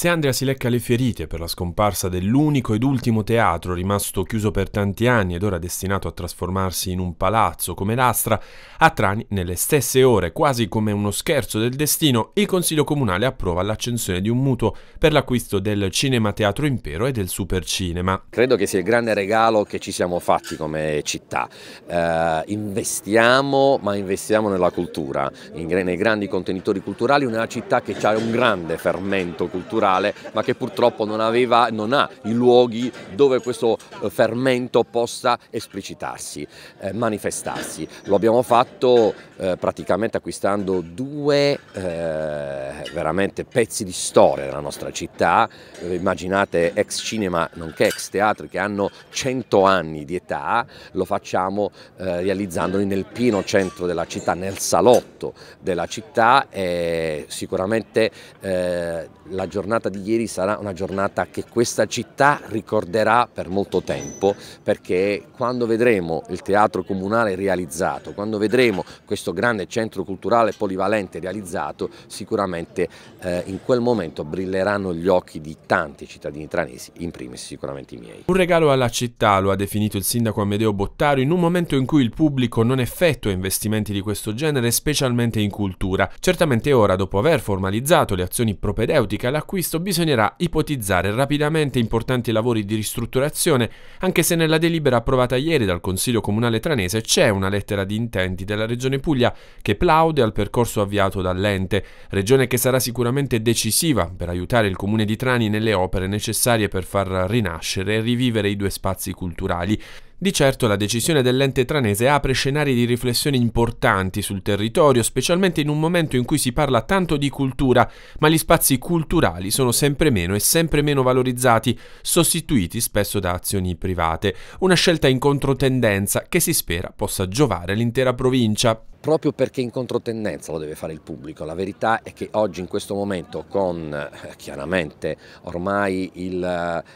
Se Andrea si lecca le ferite per la scomparsa dell'unico ed ultimo teatro rimasto chiuso per tanti anni ed ora destinato a trasformarsi in un palazzo come l'Astra, a Trani nelle stesse ore, quasi come uno scherzo del destino, il Consiglio Comunale approva l'accensione di un mutuo per l'acquisto del Cinema Teatro Impero e del Supercinema. Credo che sia il grande regalo che ci siamo fatti come città. Eh, investiamo, ma investiamo nella cultura, in, nei grandi contenitori culturali, una città che ha un grande fermento culturale culturale, ma che purtroppo non, aveva, non ha i luoghi dove questo eh, fermento possa esplicitarsi, eh, manifestarsi. Lo abbiamo fatto eh, praticamente acquistando due eh, veramente pezzi di storia della nostra città, eh, immaginate ex cinema nonché ex teatri che hanno 100 anni di età, lo facciamo eh, realizzandoli nel pieno centro della città, nel salotto della città e sicuramente la giornata giornata di ieri sarà una giornata che questa città ricorderà per molto tempo perché quando vedremo il teatro comunale realizzato, quando vedremo questo grande centro culturale polivalente realizzato, sicuramente eh, in quel momento brilleranno gli occhi di tanti cittadini tranesi, in primis sicuramente i miei. Un regalo alla città, lo ha definito il sindaco Amedeo Bottaro, in un momento in cui il pubblico non effettua investimenti di questo genere, specialmente in cultura. Certamente ora, dopo aver formalizzato le azioni propedeutiche all'acquisto, previsto bisognerà ipotizzare rapidamente importanti lavori di ristrutturazione, anche se nella delibera approvata ieri dal Consiglio Comunale Tranese c'è una lettera di intenti della Regione Puglia che plaude al percorso avviato dall'ente, regione che sarà sicuramente decisiva per aiutare il Comune di Trani nelle opere necessarie per far rinascere e rivivere i due spazi culturali. Di certo la decisione dell'ente tranese apre scenari di riflessioni importanti sul territorio, specialmente in un momento in cui si parla tanto di cultura, ma gli spazi culturali sono sempre meno e sempre meno valorizzati, sostituiti spesso da azioni private. Una scelta in controtendenza che si spera possa giovare l'intera provincia proprio perché in controtendenza lo deve fare il pubblico. La verità è che oggi in questo momento con eh, chiaramente ormai eh,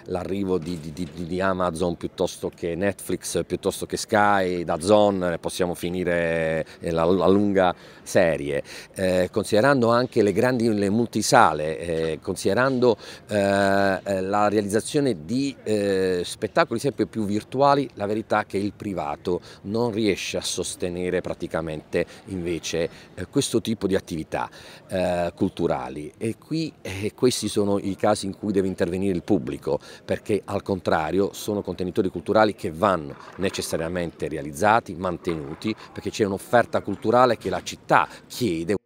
l'arrivo di, di, di, di, Amazon piuttosto che Netflix, piuttosto che Sky, da Zone, possiamo finire eh, la, la lunga serie, eh, considerando anche le grandi le multisale, eh, considerando la realizzazione di spettacoli sempre più virtuali, la verità è che il privato non riesce a sostenere praticamente importante invece eh, questo tipo di attività eh, culturali e qui eh, questi sono i casi in cui deve intervenire il pubblico perché al contrario sono contenitori culturali che vanno necessariamente realizzati, mantenuti perché c'è un'offerta culturale che la città chiede.